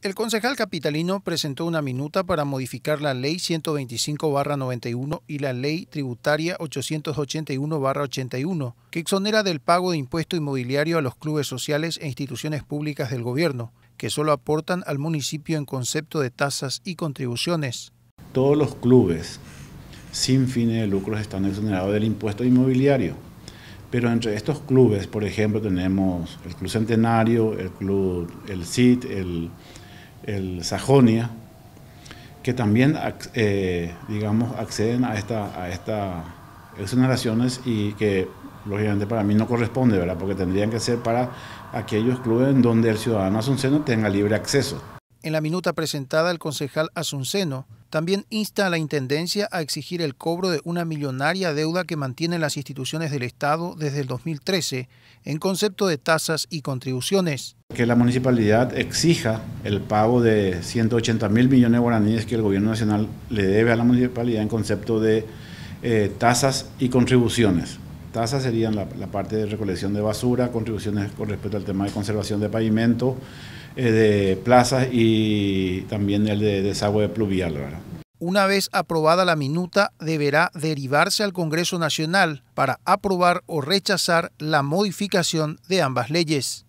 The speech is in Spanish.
El concejal capitalino presentó una minuta para modificar la Ley 125-91 y la Ley Tributaria 881-81, que exonera del pago de impuesto inmobiliario a los clubes sociales e instituciones públicas del gobierno, que solo aportan al municipio en concepto de tasas y contribuciones. Todos los clubes sin fines de lucros están exonerados del impuesto inmobiliario. Pero entre estos clubes, por ejemplo, tenemos el Club Centenario, el Club, el CIT, el, el Sajonia, que también, eh, digamos, acceden a esta, a esta exoneraciones y que lógicamente para mí no corresponde, ¿verdad? Porque tendrían que ser para aquellos clubes en donde el ciudadano asunceno tenga libre acceso. En la minuta presentada, el concejal Asunceno también insta a la Intendencia a exigir el cobro de una millonaria deuda que mantienen las instituciones del Estado desde el 2013 en concepto de tasas y contribuciones que la municipalidad exija el pago de 180 mil millones de guaraníes que el gobierno nacional le debe a la municipalidad en concepto de eh, tasas y contribuciones. Tasas serían la, parte de recolección de basura, contribuciones con respecto al tema de conservación de pavimento, eh, de plazas y también el de desagüe pluvial. Una vez aprobada la minuta, deberá derivarse al Congreso Nacional para aprobar o rechazar la modificación de ambas leyes.